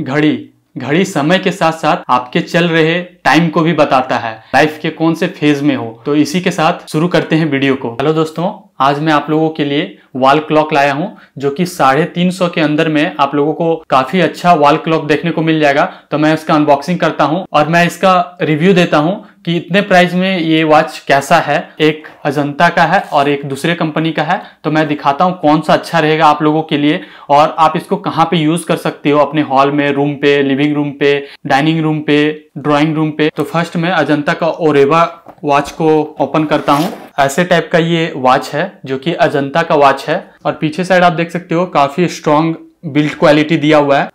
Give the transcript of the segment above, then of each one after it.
घड़ी घड़ी समय के साथ साथ आपके चल रहे टाइम को भी बताता है लाइफ के कौन से फेज में हो तो इसी के साथ शुरू करते हैं वीडियो को हेलो दोस्तों आज मैं आप लोगों के लिए वॉल क्लॉक लाया हूं जो कि साढ़े तीन सौ के अंदर में आप लोगों को काफी अच्छा वॉल क्लॉक देखने को मिल जाएगा तो मैं उसका अनबॉक्सिंग करता हूं और मैं इसका रिव्यू देता हूं कि इतने प्राइस में ये वॉच कैसा है एक अजंता का है और एक दूसरे कंपनी का है तो मैं दिखाता हूँ कौन सा अच्छा रहेगा आप लोगों के लिए और आप इसको कहाँ पे यूज कर सकते हो अपने हॉल में रूम पे लिविंग रूम पे डाइनिंग रूम पे ड्राइंग रूम पे तो फर्स्ट मैं अजंता का ओरेवा वॉच को ओपन करता हूँ ऐसे टाइप का ये वॉच है जो की अजंता का वॉच है और पीछे साइड आप देख सकते हो काफी स्ट्रॉन्ग बिल्ड क्वालिटी दिया हुआ है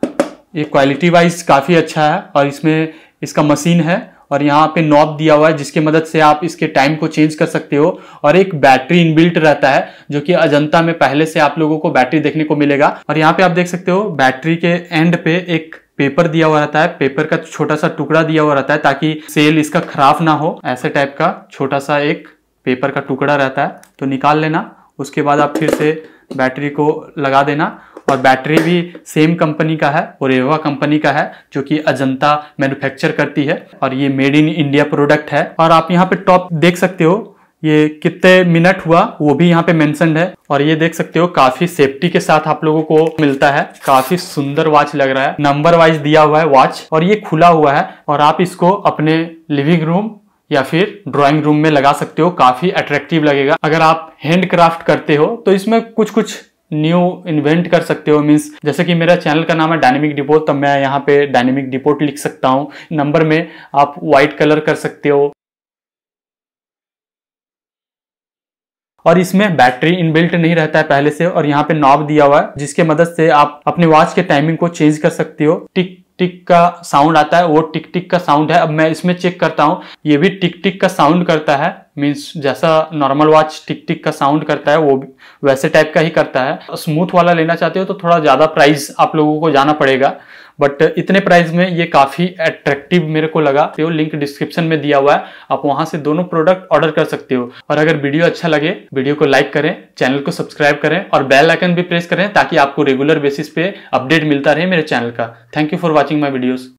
ये क्वालिटी वाइज काफी अच्छा है और इसमें इसका मशीन है और यहाँ पे नॉब दिया हुआ है जिसकी मदद से आप इसके टाइम को चेंज कर सकते हो और एक बैटरी इनबिल्ट रहता है जो कि अजंता में पहले से आप लोगों को बैटरी देखने को मिलेगा और यहाँ पे आप देख सकते हो बैटरी के एंड पे एक पेपर दिया हुआ रहता है पेपर का छोटा सा टुकड़ा दिया हुआ रहता है ताकि सेल इसका खराब ना हो ऐसे टाइप का छोटा सा एक पेपर का टुकड़ा रहता है तो निकाल लेना उसके बाद आप फिर से बैटरी को लगा देना और बैटरी भी सेम कंपनी का है ओरेवा कंपनी का है जो कि अजंता मैन्युफैक्चर करती है और ये मेड इन इंडिया प्रोडक्ट है और आप यहाँ पे टॉप देख सकते हो ये कितने मिनट हुआ वो भी यहाँ पे मेंशनड है और ये देख सकते हो काफी सेफ्टी के साथ आप लोगों को मिलता है काफी सुंदर वॉच लग रहा है नंबर वाइज दिया हुआ है वॉच और ये खुला हुआ है और आप इसको अपने लिविंग रूम या फिर ड्राइंग रूम में लगा सकते हो काफी अट्रैक्टिव लगेगा अगर आप हैंडक्राफ्ट करते हो तो इसमें कुछ कुछ न्यू इन्वेंट कर सकते हो मीन्स जैसे कि मेरा चैनल का नाम है डायनेमिक डिपोट तब मैं यहाँ पे डायनेमिक डिपोट लिख सकता हूँ नंबर में आप वाइट कलर कर सकते हो और इसमें बैटरी इनबिल्ट नहीं रहता है पहले से और यहाँ पे नॉब दिया हुआ है जिसके मदद से आप अपने वॉच के टाइमिंग को चेंज कर सकते हो टिक टिक का साउंड आता है वो टिक टिक का साउंड है अब मैं इसमें चेक करता हूँ ये भी टिक टिक का साउंड करता है मीन्स जैसा नॉर्मल वॉच टिक टिक का साउंड करता है वो भी वैसे टाइप का ही करता है स्मूथ वाला लेना चाहते हो तो थोड़ा ज़्यादा प्राइस आप लोगों को जाना पड़ेगा बट इतने प्राइस में ये काफ़ी अट्रैक्टिव मेरे को लगा तो लिंक डिस्क्रिप्शन में दिया हुआ है आप वहाँ से दोनों प्रोडक्ट ऑर्डर कर सकते हो और अगर वीडियो अच्छा लगे वीडियो को लाइक करें चैनल को सब्सक्राइब करें और बेल आइकन भी प्रेस करें ताकि आपको रेगुलर बेसिस पे अपडेट मिलता रहे मेरे चैनल का thank you for watching my videos